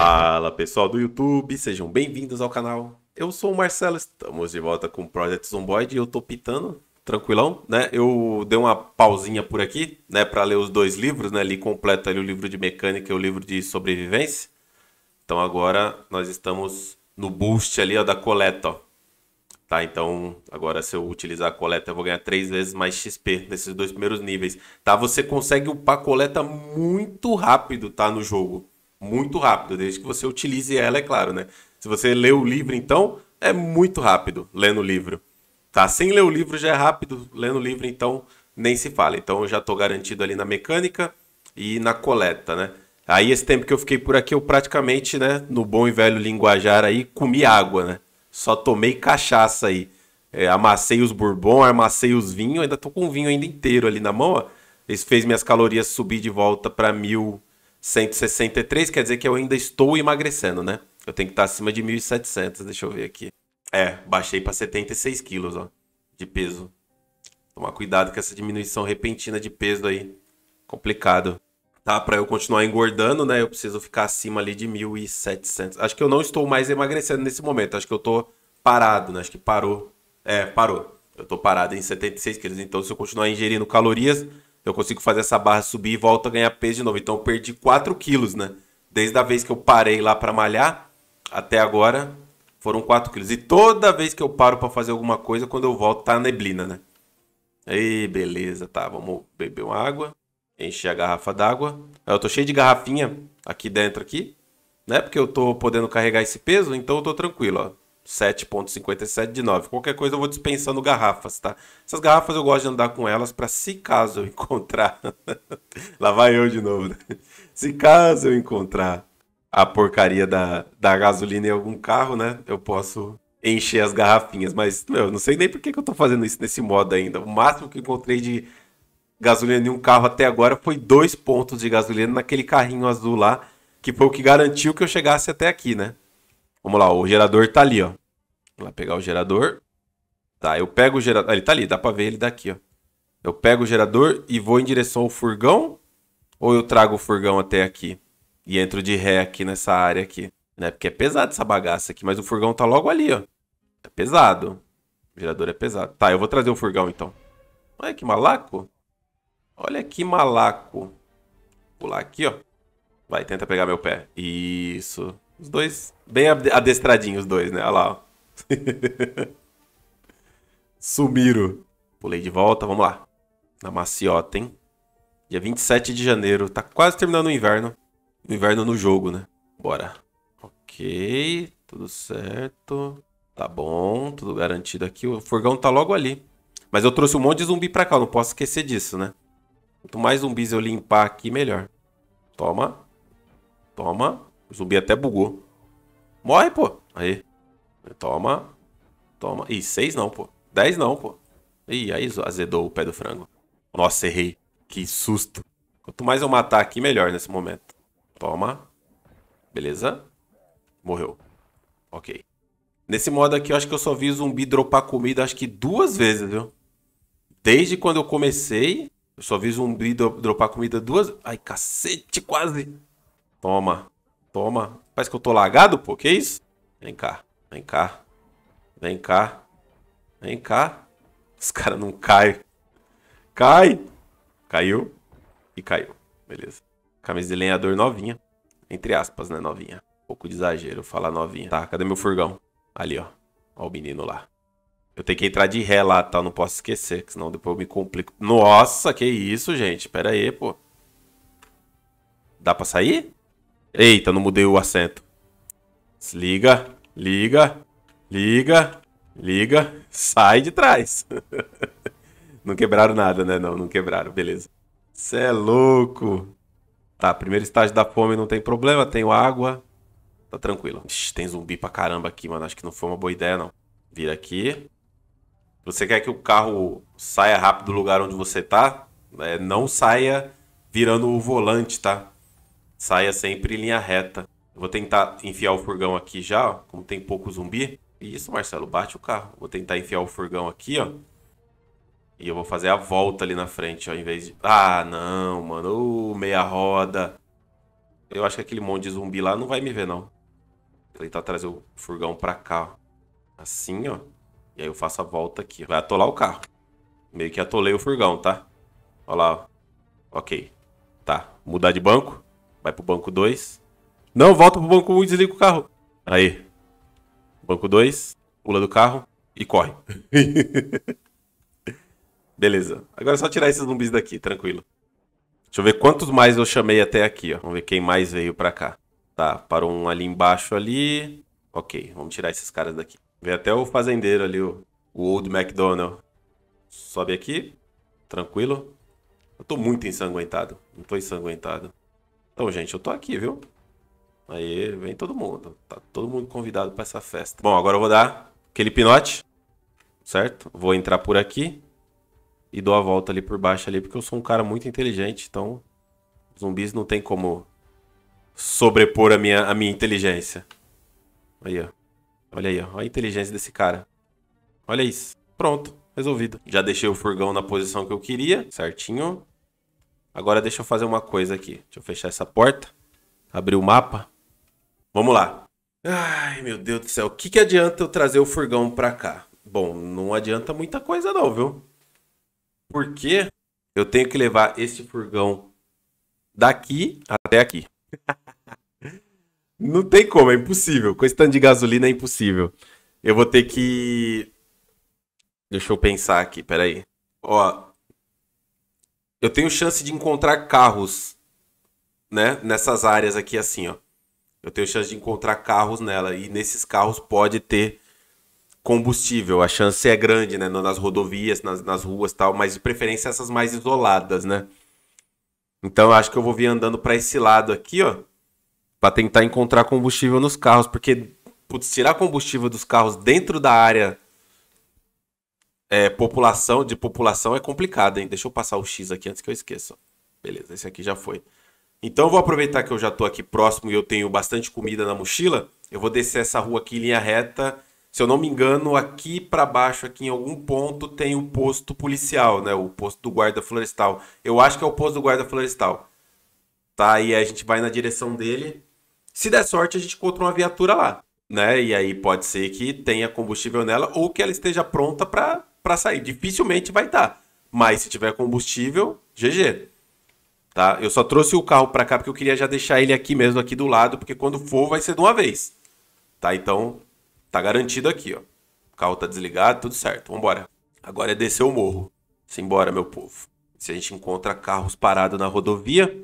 Fala pessoal do YouTube, sejam bem-vindos ao canal. Eu sou o Marcelo, estamos de volta com o Project Zomboid e eu tô pitando, tranquilão, né? Eu dei uma pausinha por aqui, né, para ler os dois livros, né? Li completo ali o livro de mecânica e o livro de sobrevivência. Então agora nós estamos no boost ali, ó, da coleta, ó. Tá, então agora se eu utilizar a coleta eu vou ganhar três vezes mais XP nesses dois primeiros níveis, tá? Você consegue upar a coleta muito rápido, tá, no jogo muito rápido, desde que você utilize ela, é claro, né? Se você lê o livro, então, é muito rápido lendo o livro. Tá? Sem ler o livro já é rápido, lendo o livro, então, nem se fala. Então, eu já estou garantido ali na mecânica e na coleta, né? Aí, esse tempo que eu fiquei por aqui, eu praticamente, né, no bom e velho linguajar aí, comi água, né? Só tomei cachaça aí. É, amassei os bourbon, amassei os vinhos, ainda tô com o vinho ainda inteiro ali na mão, ó. Isso fez minhas calorias subir de volta para mil 163 quer dizer que eu ainda estou emagrecendo, né? Eu tenho que estar acima de 1.700, deixa eu ver aqui. É, baixei para 76 quilos, ó, de peso. Tomar cuidado com essa diminuição repentina de peso aí. Complicado. Tá, para eu continuar engordando, né, eu preciso ficar acima ali de 1.700. Acho que eu não estou mais emagrecendo nesse momento, acho que eu tô parado, né? Acho que parou. É, parou. Eu tô parado em 76 quilos, então se eu continuar ingerindo calorias, então eu consigo fazer essa barra subir e volto a ganhar peso de novo. Então eu perdi 4 quilos, né? Desde a vez que eu parei lá para malhar até agora foram 4 quilos. E toda vez que eu paro para fazer alguma coisa, quando eu volto tá neblina, né? Ei, beleza, tá. Vamos beber uma água, encher a garrafa d'água. Eu tô cheio de garrafinha aqui dentro aqui, né? Porque eu tô podendo carregar esse peso, então eu tô tranquilo, ó. 7.57 de 9. Qualquer coisa eu vou dispensando garrafas, tá? Essas garrafas eu gosto de andar com elas para se caso eu encontrar. Lá vai eu de novo. Né? Se caso eu encontrar a porcaria da, da gasolina em algum carro, né? Eu posso encher as garrafinhas. Mas, meu, eu não sei nem por que, que eu tô fazendo isso nesse modo ainda. O máximo que encontrei de gasolina em um carro até agora foi dois pontos de gasolina naquele carrinho azul lá, que foi o que garantiu que eu chegasse até aqui, né? Vamos lá, o gerador tá ali, ó. Vou lá pegar o gerador. Tá, eu pego o gerador. Ah, ele tá ali, dá pra ver ele daqui, ó. Eu pego o gerador e vou em direção ao furgão. Ou eu trago o furgão até aqui? E entro de ré aqui nessa área aqui. Né? Porque é pesado essa bagaça aqui, mas o furgão tá logo ali, ó. É pesado. O gerador é pesado. Tá, eu vou trazer o furgão então. Olha que malaco. Olha que malaco. Pular aqui, ó. Vai, tenta pegar meu pé. Isso. Os dois, bem adestradinhos, os dois, né? Olha lá. Sumiram. Pulei de volta, vamos lá. Na maciota, hein? Dia 27 de janeiro. Tá quase terminando o inverno. O inverno no jogo, né? Bora. Ok, tudo certo. Tá bom, tudo garantido aqui. O furgão tá logo ali. Mas eu trouxe um monte de zumbi pra cá, eu não posso esquecer disso, né? Quanto mais zumbis eu limpar aqui, melhor. Toma. Toma. O zumbi até bugou. Morre, pô. Aí. Toma. Toma. Ih, seis não, pô. Dez não, pô. Ih, aí azedou o pé do frango. Nossa, errei. Que susto. Quanto mais eu matar aqui, melhor nesse momento. Toma. Beleza. Morreu. Ok. Nesse modo aqui, eu acho que eu só vi zumbi dropar comida, acho que duas vezes, viu? Desde quando eu comecei, eu só vi zumbi dropar comida duas... Ai, cacete, quase. Toma. Toma. Parece que eu tô lagado, pô. Que isso? Vem cá. Vem cá. Vem cá. Vem cá. Os caras não caem. Cai! Caiu. E caiu. Beleza. Camisa de lenhador novinha. Entre aspas, né? Novinha. Um pouco de exagero falar novinha. Tá, cadê meu furgão? Ali, ó. Ó o menino lá. Eu tenho que entrar de ré lá, tá? Não posso esquecer, senão depois eu me complico. Nossa, que isso, gente. Pera aí, pô. Dá pra sair? Eita, não mudei o assento. Desliga, liga, liga, liga, sai de trás. não quebraram nada, né? Não, não quebraram, beleza. Cê é louco. Tá, primeiro estágio da fome não tem problema, tenho água. Tá tranquilo. Ixi, tem zumbi pra caramba aqui, mano. Acho que não foi uma boa ideia, não. Vira aqui. Se você quer que o carro saia rápido do lugar onde você tá, é, não saia virando o volante, tá? saia sempre em linha reta. Eu vou tentar enfiar o furgão aqui já, ó, como tem pouco zumbi. Isso, Marcelo, bate o carro. Vou tentar enfiar o furgão aqui, ó. E eu vou fazer a volta ali na frente, ó, em vez de... Ah, não, mano. Uh, meia roda. Eu acho que aquele monte de zumbi lá não vai me ver, não. Ele tentar trazer o furgão pra cá, ó. Assim, ó. E aí eu faço a volta aqui. Vai atolar o carro. Meio que atolei o furgão, tá? Ó lá, ó. Ok. Tá. Mudar de banco. Vai pro banco 2. Não, volta pro banco 1 um e desliga o carro. Aí. Banco 2, pula do carro e corre. Beleza. Agora é só tirar esses zumbis daqui, tranquilo. Deixa eu ver quantos mais eu chamei até aqui, ó. Vamos ver quem mais veio pra cá. Tá, parou um ali embaixo ali. Ok, vamos tirar esses caras daqui. Vê até o fazendeiro ali, o, o Old MacDonald. Sobe aqui. Tranquilo. Eu tô muito ensanguentado. Não tô ensanguentado. Então, gente, eu tô aqui, viu? Aí vem todo mundo. Tá todo mundo convidado para essa festa. Bom, agora eu vou dar aquele pinote, certo? Vou entrar por aqui e dou a volta ali por baixo ali, porque eu sou um cara muito inteligente, então zumbis não tem como sobrepor a minha, a minha inteligência. Aí, ó. Olha aí, ó. Olha a inteligência desse cara. Olha isso. Pronto, resolvido. Já deixei o furgão na posição que eu queria, certinho. Agora deixa eu fazer uma coisa aqui. Deixa eu fechar essa porta. Abrir o mapa. Vamos lá. Ai, meu Deus do céu. O que, que adianta eu trazer o furgão pra cá? Bom, não adianta muita coisa não, viu? Porque eu tenho que levar esse furgão daqui até aqui. não tem como, é impossível. Com esse tanto de gasolina é impossível. Eu vou ter que... Deixa eu pensar aqui, peraí. Ó, eu tenho chance de encontrar carros, né? Nessas áreas aqui, assim, ó. Eu tenho chance de encontrar carros nela. E nesses carros pode ter combustível. A chance é grande, né? Nas rodovias, nas, nas ruas tal. Mas de preferência essas mais isoladas, né? Então eu acho que eu vou vir andando para esse lado aqui, ó. Pra tentar encontrar combustível nos carros. Porque, putz, tirar combustível dos carros dentro da área é, população de população é complicada, hein? Deixa eu passar o X aqui antes que eu esqueça. Beleza, esse aqui já foi. Então eu vou aproveitar que eu já estou aqui próximo e eu tenho bastante comida na mochila. Eu vou descer essa rua aqui em linha reta. Se eu não me engano, aqui para baixo, aqui em algum ponto, tem o um posto policial, né? O posto do guarda florestal. Eu acho que é o posto do guarda florestal. Tá? E aí a gente vai na direção dele. Se der sorte, a gente encontra uma viatura lá, né? E aí pode ser que tenha combustível nela ou que ela esteja pronta para para sair. Dificilmente vai estar. Tá. Mas se tiver combustível, GG. Tá? Eu só trouxe o carro para cá porque eu queria já deixar ele aqui mesmo, aqui do lado, porque quando for vai ser de uma vez. Tá? Então, tá garantido aqui, ó. O carro tá desligado, tudo certo. Vambora. Agora é descer o morro. Simbora, meu povo. Se a gente encontra carros parados na rodovia,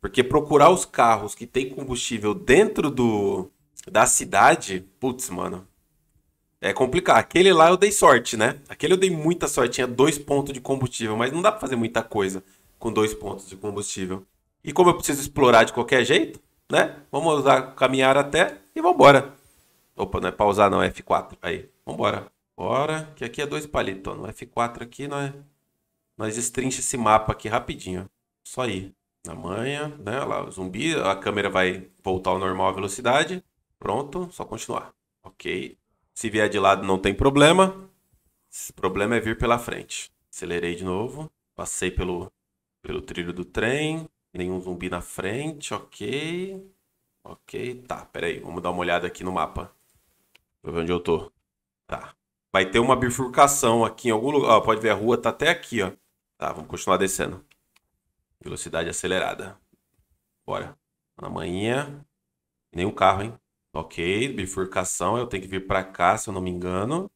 porque procurar os carros que tem combustível dentro do da cidade, putz, mano, é complicado. Aquele lá eu dei sorte, né? Aquele eu dei muita sorte, tinha dois pontos de combustível, mas não dá pra fazer muita coisa com dois pontos de combustível. E como eu preciso explorar de qualquer jeito, né? Vamos usar caminhar até e vambora. Opa, não é pausar não, é F4. Aí, vambora. Bora, que aqui é dois palitos. No F4 aqui, né? nós, nós destrincha esse mapa aqui rapidinho. Só ir. Na manha, né? Olha lá, o zumbi, a câmera vai voltar ao normal a velocidade. Pronto, só continuar. Ok. Se vier de lado, não tem problema. O problema é vir pela frente. Acelerei de novo. Passei pelo, pelo trilho do trem. Nenhum zumbi na frente. Ok. Ok. Tá, peraí. Vamos dar uma olhada aqui no mapa. eu ver onde eu tô. Tá. Vai ter uma bifurcação aqui em algum lugar. Ó, pode ver, a rua tá até aqui, ó. Tá, vamos continuar descendo. Velocidade acelerada. Bora. Na manhã. Nenhum carro, hein? Ok, bifurcação, eu tenho que vir pra cá, se eu não me engano.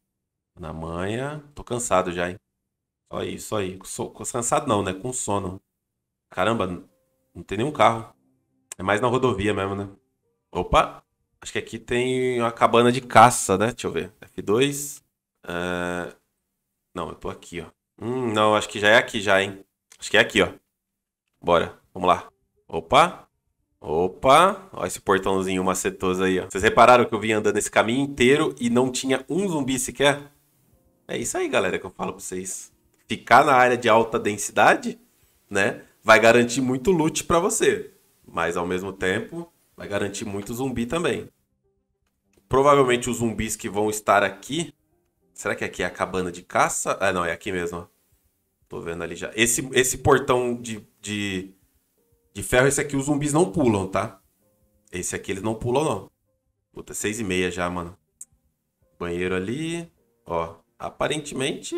Na manhã. Tô cansado já, hein? Só isso aí. Sou, cansado não, né? Com sono. Caramba, não tem nenhum carro. É mais na rodovia mesmo, né? Opa! Acho que aqui tem uma cabana de caça, né? Deixa eu ver. F2. É, não, eu tô aqui, ó. Hum, não, acho que já é aqui já, hein? Acho que é aqui, ó. Bora, vamos lá. Opa! Opa, olha esse portãozinho macetoso aí, ó. Vocês repararam que eu vim andando esse caminho inteiro e não tinha um zumbi sequer? É isso aí, galera, que eu falo pra vocês. Ficar na área de alta densidade, né, vai garantir muito loot pra você. Mas, ao mesmo tempo, vai garantir muito zumbi também. Provavelmente os zumbis que vão estar aqui... Será que aqui é a cabana de caça? Ah, não, é aqui mesmo, ó. Tô vendo ali já. Esse, esse portão de, de de ferro, esse aqui os zumbis não pulam, tá? Esse aqui eles não pulam, não. Puta, seis e meia já, mano. Banheiro ali. Ó, aparentemente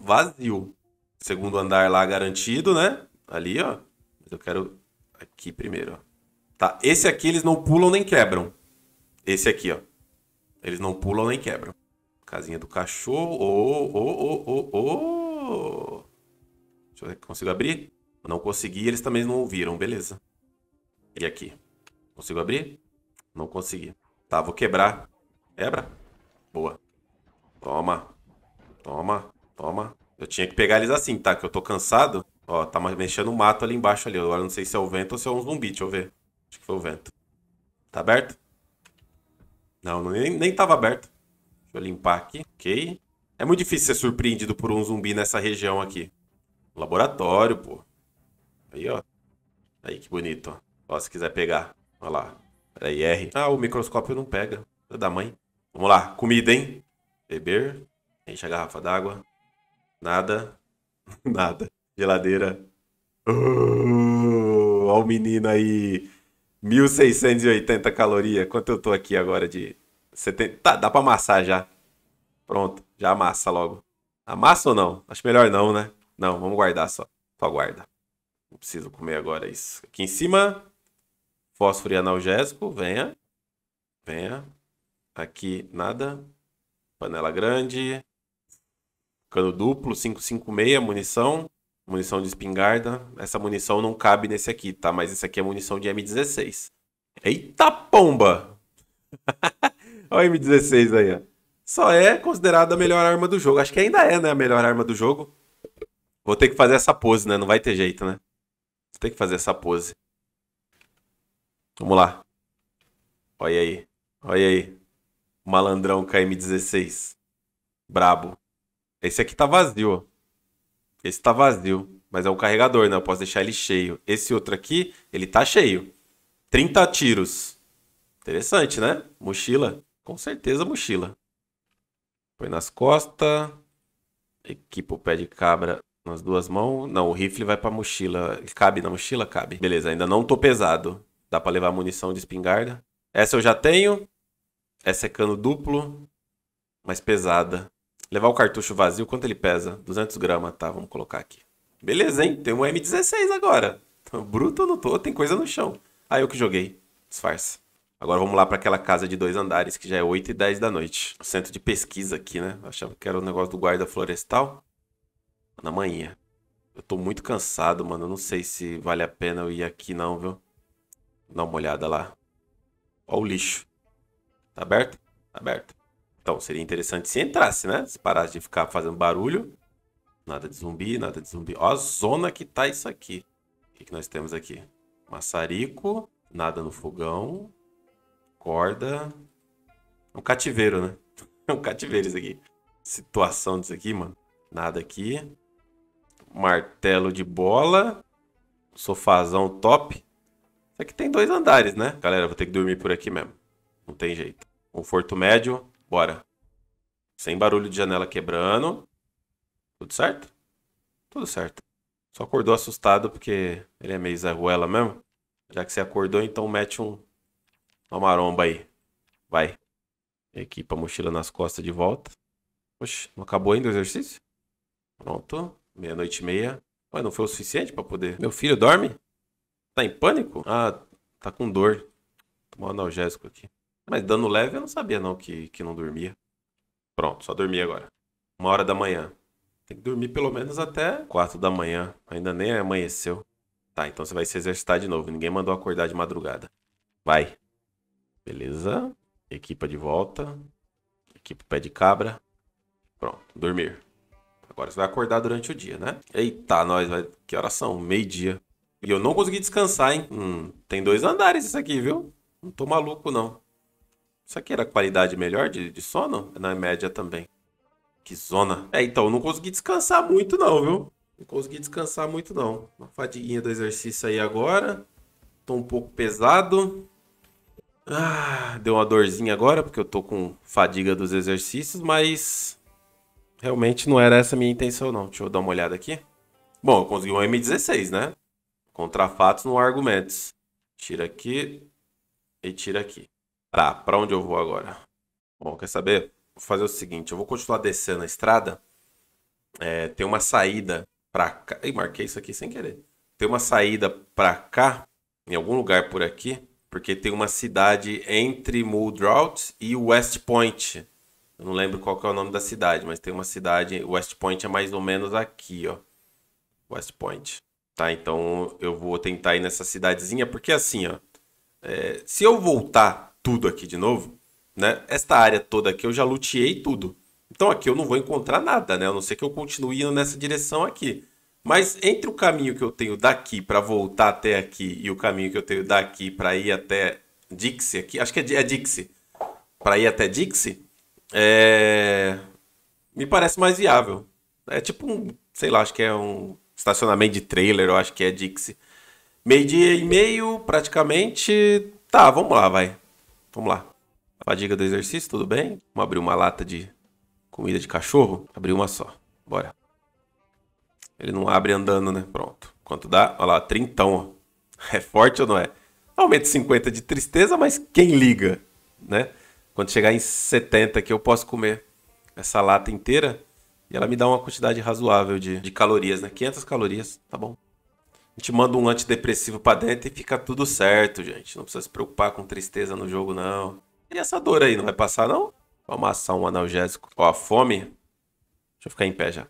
vazio. Segundo andar lá garantido, né? Ali, ó. Mas eu quero aqui primeiro, ó. Tá, esse aqui eles não pulam nem quebram. Esse aqui, ó. Eles não pulam nem quebram. Casinha do cachorro. Ô, ô, ô, ô, ô. Deixa eu ver se consigo abrir. Não consegui, eles também não ouviram, beleza. E aqui? Consigo abrir? Não consegui. Tá, vou quebrar. Quebra. Boa. Toma. Toma. Toma. Eu tinha que pegar eles assim, tá? Que eu tô cansado. Ó, tá mexendo o mato ali embaixo ali. Agora não sei se é o vento ou se é um zumbi. Deixa eu ver. Acho que foi o vento. Tá aberto? Não, nem, nem tava aberto. Deixa eu limpar aqui. Ok. É muito difícil ser surpreendido por um zumbi nessa região aqui. Laboratório, pô. Aí, ó. Aí, que bonito, ó. Ó, se quiser pegar. Olha lá. Peraí, R. Ah, o microscópio não pega. É da mãe. Vamos lá. Comida, hein? Beber. Enche a garrafa d'água. Nada. Nada. Geladeira. Uh, ó o menino aí. 1680 calorias. Quanto eu tô aqui agora de 70? Tá, dá pra amassar já. Pronto, já amassa logo. Amassa ou não? Acho melhor não, né? Não, vamos guardar só. Só guarda. Não preciso comer agora isso. Aqui em cima, fósforo e analgésico, venha. Venha. Aqui, nada. Panela grande. Cano duplo, 556, munição. Munição de espingarda. Essa munição não cabe nesse aqui, tá? Mas esse aqui é munição de M16. Eita pomba! Olha o M16 aí, ó. Só é considerada a melhor arma do jogo. Acho que ainda é, né? A melhor arma do jogo. Vou ter que fazer essa pose, né? Não vai ter jeito, né? Você tem que fazer essa pose. Vamos lá. Olha aí. Olha aí. Malandrão KM16. Brabo. Esse aqui tá vazio, Esse tá vazio. Mas é um carregador, né? Eu posso deixar ele cheio. Esse outro aqui, ele tá cheio. 30 tiros. Interessante, né? Mochila. Com certeza mochila. Põe nas costas. Equipa o pé de cabra nas duas mãos. Não, o rifle vai pra mochila. Cabe na mochila? Cabe. Beleza, ainda não tô pesado. Dá pra levar munição de espingarda. Essa eu já tenho. Essa é cano duplo. Mais pesada. Levar o cartucho vazio, quanto ele pesa? 200 gramas, tá? Vamos colocar aqui. Beleza, hein? Tem um M16 agora. Bruto eu não tô, tem coisa no chão. Ah, eu que joguei. Disfarce. Agora vamos lá para aquela casa de dois andares, que já é 8 e 10 da noite. Centro de pesquisa aqui, né? Achava que era o um negócio do guarda florestal. Na manhã, Eu tô muito cansado, mano. Eu não sei se vale a pena eu ir aqui não, viu? Dá dar uma olhada lá. Ó o lixo. Tá aberto? Tá aberto. Então, seria interessante se entrasse, né? Se parasse de ficar fazendo barulho. Nada de zumbi, nada de zumbi. Ó a zona que tá isso aqui. O que, que nós temos aqui? Maçarico, nada no fogão, corda. É um cativeiro, né? É um cativeiro isso aqui. Situação disso aqui, mano. Nada aqui martelo de bola, sofazão top. Isso aqui tem dois andares, né? Galera, vou ter que dormir por aqui mesmo. Não tem jeito. Conforto médio, bora. Sem barulho de janela quebrando. Tudo certo? Tudo certo. Só acordou assustado porque ele é meio zarruela mesmo. Já que você acordou, então mete um uma maromba aí. Vai. Equipa a mochila nas costas de volta. Oxe, não acabou ainda o exercício? Pronto meia-noite e meia. Ué, não foi o suficiente para poder. Meu filho dorme? Tá em pânico? Ah, tá com dor. Tomou um analgésico aqui. Mas dando leve eu não sabia não que, que não dormia. Pronto, só dormi agora. Uma hora da manhã. Tem que dormir pelo menos até quatro da manhã. Ainda nem amanheceu. Tá, então você vai se exercitar de novo. Ninguém mandou acordar de madrugada. Vai. Beleza. Equipa de volta. Equipe pé de cabra. Pronto, dormir agora. Você vai acordar durante o dia, né? Eita, nós, vai. Que horas são? Meio-dia. E eu não consegui descansar, hein? Hum, tem dois andares isso aqui, viu? Não tô maluco, não. Isso aqui era qualidade melhor de, de sono? É na média também. Que zona. É, então, eu não consegui descansar muito, não, viu? Não consegui descansar muito, não. Uma fadiguinha do exercício aí agora. Tô um pouco pesado. Ah, deu uma dorzinha agora, porque eu tô com fadiga dos exercícios, mas Realmente não era essa a minha intenção, não. Deixa eu dar uma olhada aqui. Bom, eu consegui um M16, né? Contra fatos, não há argumentos. Tira aqui e tira aqui. Tá, pra onde eu vou agora? Bom, quer saber? Vou fazer o seguinte, eu vou continuar descendo a estrada. É, tem uma saída pra cá. Ih, marquei isso aqui sem querer. Tem uma saída pra cá, em algum lugar por aqui, porque tem uma cidade entre Muldrout e West Point. Eu não lembro qual que é o nome da cidade, mas tem uma cidade. West Point é mais ou menos aqui, ó. West Point. Tá, então eu vou tentar ir nessa cidadezinha, porque assim, ó. É, se eu voltar tudo aqui de novo, né? Esta área toda aqui eu já luteei tudo. Então aqui eu não vou encontrar nada, né? A não ser que eu continue indo nessa direção aqui. Mas entre o caminho que eu tenho daqui para voltar até aqui e o caminho que eu tenho daqui para ir até Dixie aqui, acho que é, é Dixie, para ir até Dixie, é, me parece mais viável. É tipo um, sei lá, acho que é um estacionamento de trailer, eu acho que é Dixie. Meio-dia e meio, praticamente. Tá, vamos lá, vai. Vamos lá. Fadiga do exercício, tudo bem? Vamos abrir uma lata de comida de cachorro? Abri uma só. Bora. Ele não abre andando, né? Pronto. Quanto dá? Olha lá, trintão. É forte ou não é? Aumento 50 de tristeza, mas quem liga, né? Quando chegar em 70, que eu posso comer essa lata inteira e ela me dá uma quantidade razoável de, de calorias, né? 500 calorias, tá bom. A gente manda um antidepressivo pra dentro e fica tudo certo, gente. Não precisa se preocupar com tristeza no jogo, não. E essa dor aí, não vai passar, não? Vou amassar um analgésico. Ó, a fome. Deixa eu ficar em pé já. A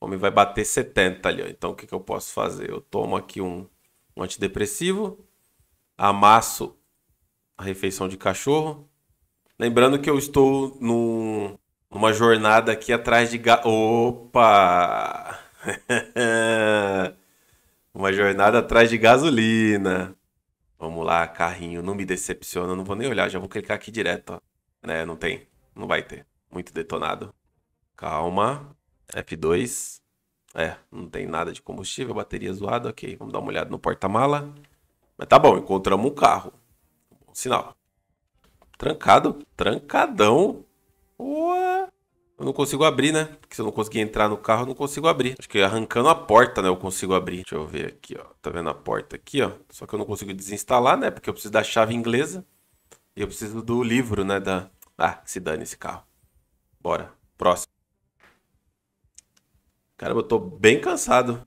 fome vai bater 70 ali, ó. Então o que, que eu posso fazer? Eu tomo aqui um, um antidepressivo, amasso a refeição de cachorro Lembrando que eu estou numa jornada aqui atrás de. Ga... Opa! uma jornada atrás de gasolina. Vamos lá, carrinho, não me decepciona, não vou nem olhar, já vou clicar aqui direto, ó. Né, não tem, não vai ter. Muito detonado. Calma. F2. É, não tem nada de combustível, bateria zoada, ok. Vamos dar uma olhada no porta-mala. Mas tá bom, encontramos um carro. sinal. Trancado? Trancadão. Ué. Eu não consigo abrir, né? Porque se eu não conseguir entrar no carro, eu não consigo abrir. Acho que arrancando a porta, né? Eu consigo abrir. Deixa eu ver aqui, ó. Tá vendo a porta aqui, ó? Só que eu não consigo desinstalar, né? Porque eu preciso da chave inglesa. E eu preciso do livro, né? Da... Ah, se dane esse carro. Bora. Próximo. Caramba, eu tô bem cansado.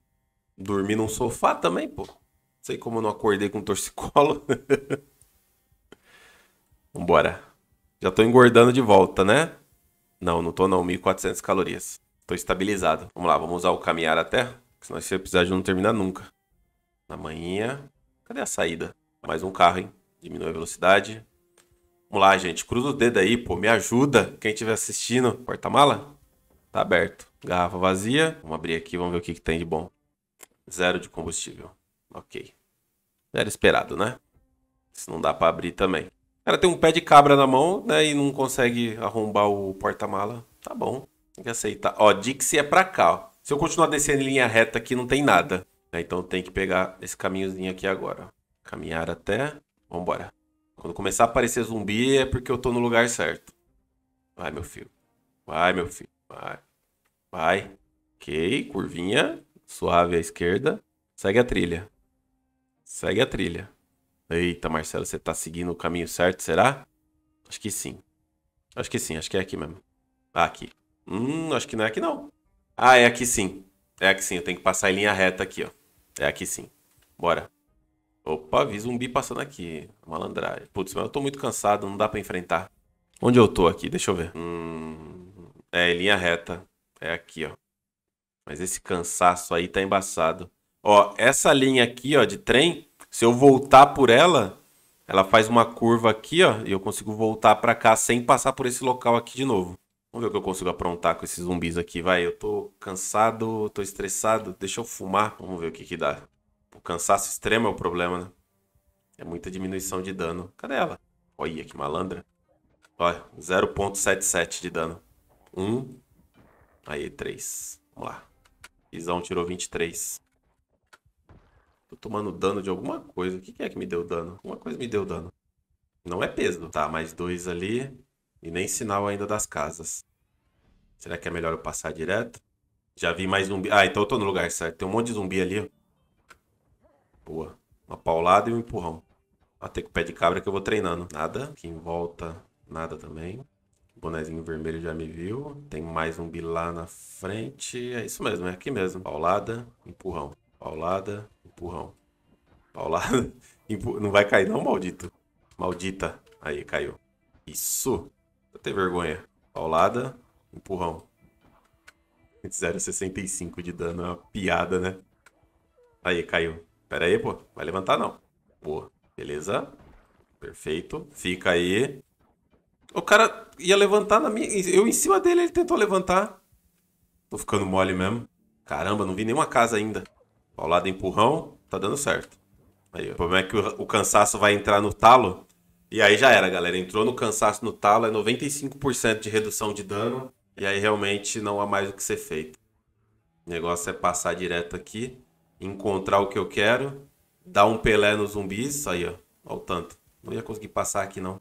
Dormi num sofá também, pô. Sei como eu não acordei com torcicolo. Vambora. Já tô engordando de volta, né? Não, não tô não, 1400 calorias. Tô estabilizado. Vamos lá, vamos usar o caminhar até, senão esse episódio não termina nunca. Na manhã. Cadê a saída? Mais um carro, hein? Diminui a velocidade. Vamos lá, gente. Cruza o dedo aí, pô. Me ajuda. Quem estiver assistindo. Porta-mala? Tá aberto. Garrafa vazia. Vamos abrir aqui, vamos ver o que, que tem de bom. Zero de combustível. Ok. Era esperado, né? Se não dá para abrir também. Ela tem um pé de cabra na mão, né? E não consegue arrombar o porta-mala. Tá bom, tem que aceitar. Ó, Dixie é pra cá, ó. Se eu continuar descendo em linha reta aqui, não tem nada. Né, então tem que pegar esse caminhozinho aqui agora. Caminhar até... Vambora. Quando começar a aparecer zumbi, é porque eu tô no lugar certo. Vai, meu filho. Vai, meu filho. Vai. Vai. Ok, curvinha. Suave à esquerda. Segue a trilha. Segue a trilha. Eita, Marcelo, você tá seguindo o caminho certo, será? Acho que sim. Acho que sim, acho que é aqui mesmo. Ah, aqui. Hum, acho que não é aqui não. Ah, é aqui sim. É aqui sim, eu tenho que passar em linha reta aqui, ó. É aqui sim. Bora. Opa, vi zumbi passando aqui. Malandragem. Putz, mas eu tô muito cansado, não dá pra enfrentar. Onde eu tô aqui? Deixa eu ver. Hum, é, linha reta. É aqui, ó. Mas esse cansaço aí tá embaçado. Ó, essa linha aqui, ó, de trem, se eu voltar por ela, ela faz uma curva aqui, ó, e eu consigo voltar para cá sem passar por esse local aqui de novo. Vamos ver o que eu consigo aprontar com esses zumbis aqui, vai. Eu tô cansado, tô estressado. Deixa eu fumar, vamos ver o que que dá. O cansaço extremo é o problema, né? É muita diminuição de dano. Cadê ela? Olha que malandra. Olha, 0.77 de dano. 1. Um. Aí, 3. Vamos lá. Visão tirou 23. Tô tomando dano de alguma coisa. O que, que é que me deu dano? Alguma coisa me deu dano. Não é peso. Tá, mais dois ali. E nem sinal ainda das casas. Será que é melhor eu passar direto? Já vi mais zumbi. Ah, então eu tô no lugar certo. Tem um monte de zumbi ali, Boa. Uma paulada e um empurrão. Até com o pé de cabra que eu vou treinando. Nada. Aqui em volta, nada também. Bonezinho vermelho já me viu. Tem mais zumbi lá na frente. É isso mesmo, é aqui mesmo. Paulada, empurrão. Paulada, Empurrão. Paulada. Não vai cair não, maldito. Maldita. Aí, caiu. Isso. Vou ter vergonha. Paulada. Empurrão. 0,65 de dano. É uma piada, né? Aí, caiu. Pera aí, pô. Vai levantar não. Boa. Beleza. Perfeito. Fica aí. O cara ia levantar na minha. Eu em cima dele, ele tentou levantar. Tô ficando mole mesmo. Caramba, não vi nenhuma casa ainda. Paulada empurrão, tá dando certo. Aí, o problema é que o, o cansaço vai entrar no talo. E aí já era, galera. Entrou no cansaço no talo, é 95% de redução de dano. E aí realmente não há mais o que ser feito. O negócio é passar direto aqui, encontrar o que eu quero, dar um pelé no zumbi. aí, ó. Olha o tanto. Não ia conseguir passar aqui, não.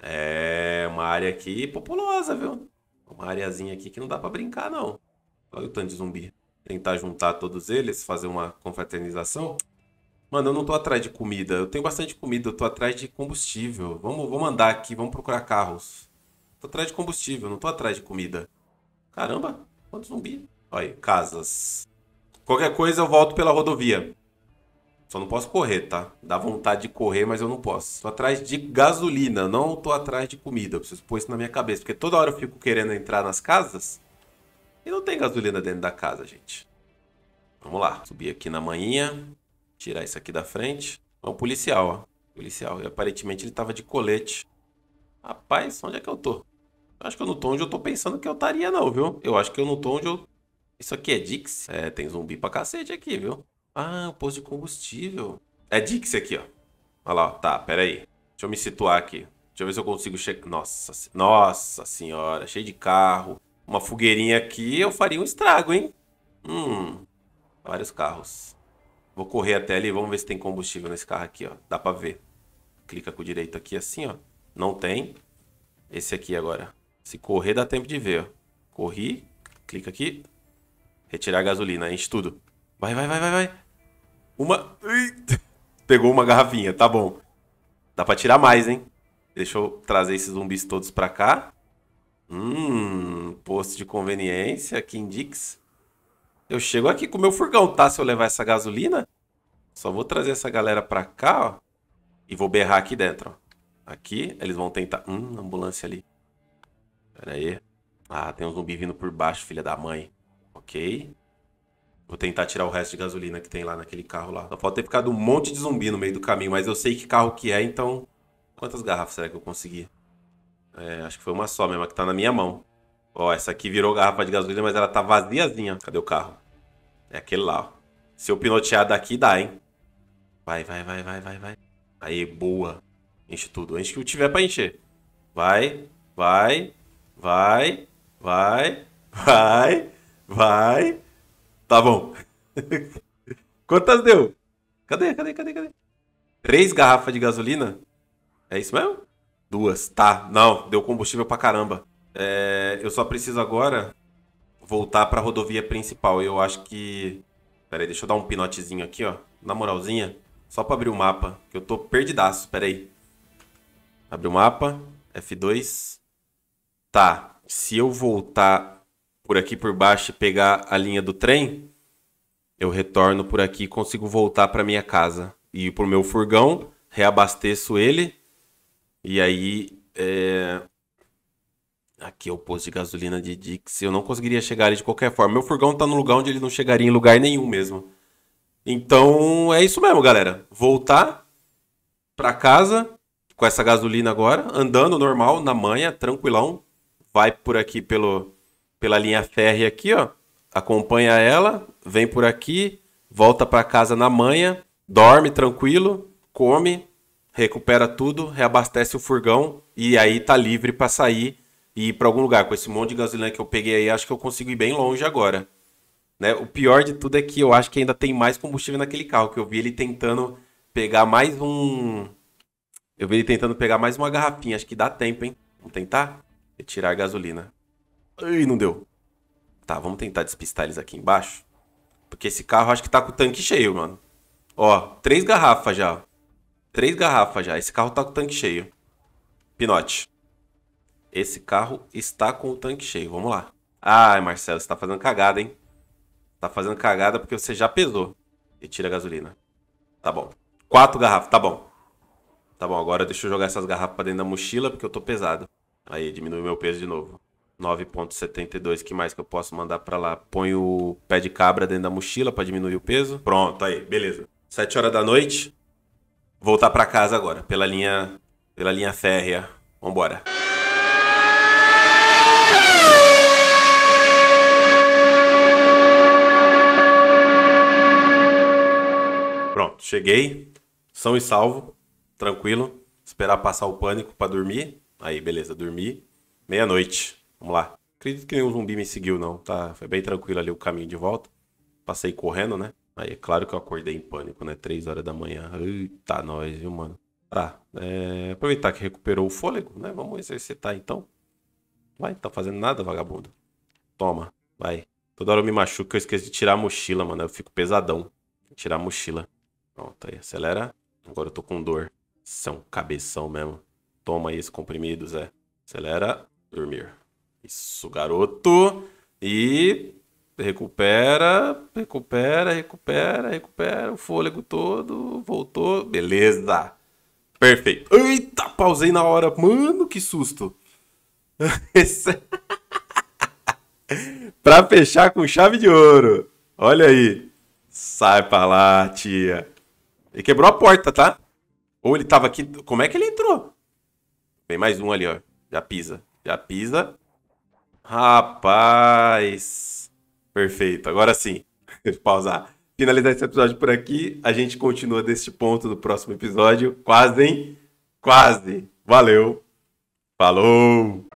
É uma área aqui populosa, viu? Uma areazinha aqui que não dá para brincar, não. Olha o tanto de zumbi tentar juntar todos eles, fazer uma confraternização. Mano, eu não tô atrás de comida. Eu tenho bastante comida, eu tô atrás de combustível. Vamos, vamos andar aqui, vamos procurar carros. Tô atrás de combustível, não tô atrás de comida. Caramba, quanto zumbi. Olha aí, casas. Qualquer coisa eu volto pela rodovia. Só não posso correr, tá? Dá vontade de correr, mas eu não posso. Tô atrás de gasolina, não tô atrás de comida. Eu preciso pôr isso na minha cabeça, porque toda hora eu fico querendo entrar nas casas e não tem gasolina dentro da casa, gente. Vamos lá. Subir aqui na manhinha. Tirar isso aqui da frente. É um policial, ó. Policial. E aparentemente ele tava de colete. Rapaz, onde é que eu tô? Eu acho que eu não tô onde eu tô pensando que eu estaria, não, viu? Eu acho que eu não tô onde eu... Isso aqui é Dix? É, tem zumbi pra cacete aqui, viu? Ah, o posto de combustível. É Dix aqui, ó. Olha lá, ó. Tá, pera aí. Deixa eu me situar aqui. Deixa eu ver se eu consigo chegar... Nossa, nossa senhora, cheio de carro. Uma fogueirinha aqui, eu faria um estrago, hein? Hum, vários carros. Vou correr até ali, vamos ver se tem combustível nesse carro aqui, ó. Dá pra ver. Clica com o direito aqui, assim, ó. Não tem. Esse aqui agora. Se correr, dá tempo de ver, ó. Corri, clica aqui. Retirar a gasolina, enche tudo. Vai, vai, vai, vai, vai. Uma... Ui. Pegou uma garrafinha, tá bom. Dá pra tirar mais, hein? Deixa eu trazer esses zumbis todos pra cá. Hum, posto de conveniência, Kindix. Eu chego aqui com o meu furgão, tá? Se eu levar essa gasolina. Só vou trazer essa galera pra cá, ó. E vou berrar aqui dentro, ó. Aqui, eles vão tentar... Hum, ambulância ali. Pera aí. Ah, tem um zumbi vindo por baixo, filha da mãe. Ok. Vou tentar tirar o resto de gasolina que tem lá naquele carro lá. Só pode ter ficado um monte de zumbi no meio do caminho, mas eu sei que carro que é, então... Quantas garrafas será que eu consegui? É, acho que foi uma só mesmo, que tá na minha mão. Ó, essa aqui virou garrafa de gasolina, mas ela tá vaziazinha. Cadê o carro? É aquele lá, ó. Se eu pinotear daqui, dá, hein? Vai, vai, vai, vai, vai, vai. Aí, boa. Enche tudo. Enche o que tiver pra encher. Vai, vai, vai, vai, vai, vai. Tá bom. Quantas deu? Cadê, cadê, cadê, cadê? Três garrafas de gasolina? É isso mesmo? Duas, tá. Não, deu combustível pra caramba. É, eu só preciso agora voltar pra rodovia principal. Eu acho que. Pera aí, deixa eu dar um pinotezinho aqui, ó. Na moralzinha. Só pra abrir o mapa. Que eu tô perdidaço. Pera aí. Abre o mapa. F2. Tá. Se eu voltar por aqui por baixo e pegar a linha do trem, eu retorno por aqui e consigo voltar pra minha casa. E pro meu furgão, reabasteço ele e aí, é... aqui é o posto de gasolina de Dix. Eu não conseguiria chegar ali de qualquer forma. Meu furgão tá no lugar onde ele não chegaria em lugar nenhum mesmo. Então, é isso mesmo, galera. Voltar pra casa com essa gasolina agora, andando normal, na manha, tranquilão. Vai por aqui pelo, pela linha férrea aqui, ó. Acompanha ela, vem por aqui, volta para casa na manhã, dorme tranquilo, come, recupera tudo, reabastece o furgão e aí tá livre para sair e ir para algum lugar. Com esse monte de gasolina que eu peguei aí, acho que eu consigo ir bem longe agora. Né? O pior de tudo é que eu acho que ainda tem mais combustível naquele carro, que eu vi ele tentando pegar mais um. Eu vi ele tentando pegar mais uma garrafinha, acho que dá tempo, hein? Vamos tentar? Retirar a gasolina. Ai, não deu. Tá, vamos tentar despistar eles aqui embaixo. Porque esse carro acho que tá com o tanque cheio, mano. Ó, três garrafas já. Três garrafas já. Esse carro tá com o tanque cheio. Pinote. Esse carro está com o tanque cheio. Vamos lá. Ai, Marcelo, você tá fazendo cagada, hein? Tá fazendo cagada porque você já pesou. E tira a gasolina. Tá bom. Quatro garrafas, tá bom. Tá bom, agora deixa eu jogar essas garrafas pra dentro da mochila porque eu tô pesado. Aí, diminui meu peso de novo. 9.72, que mais que eu posso mandar para lá? Põe o pé de cabra dentro da mochila para diminuir o peso. Pronto, aí, beleza. 7 horas da noite, voltar para casa agora, pela linha, pela linha férrea. Vambora. Pronto, cheguei, são e salvo, tranquilo, esperar passar o pânico para dormir. Aí, beleza, dormi. Meia-noite, vamos lá. Acredito que nenhum zumbi me seguiu, não, tá? Foi bem tranquilo ali o caminho de volta. Passei correndo, né? Aí é claro que eu acordei em pânico, né? Três horas da manhã. Eita, nós, viu, mano? Tá, é... aproveitar que recuperou o fôlego, né? Vamos exercitar então. Vai, tá fazendo nada, vagabundo. Toma, vai. Toda hora eu me machuco, eu esqueço de tirar a mochila, mano. Eu fico pesadão. Tirar a mochila. Pronto, aí, acelera. Agora eu tô com dor. Isso é um cabeção mesmo. Toma aí esse comprimido, Zé. Acelera. Dormir. Isso, garoto. E Recupera, recupera, recupera, recupera o fôlego todo, voltou, beleza. Perfeito. Eita, pausei na hora. Mano, que susto. pra fechar com chave de ouro. Olha aí. Sai pra lá, tia. Ele quebrou a porta, tá? Ou ele tava aqui. Como é que ele entrou? Tem mais um ali, ó. Já pisa. Já pisa. Rapaz. Perfeito. Agora sim, pausar. Finalizar esse episódio por aqui. A gente continua deste ponto no próximo episódio. Quase, hein? Quase. Valeu. Falou!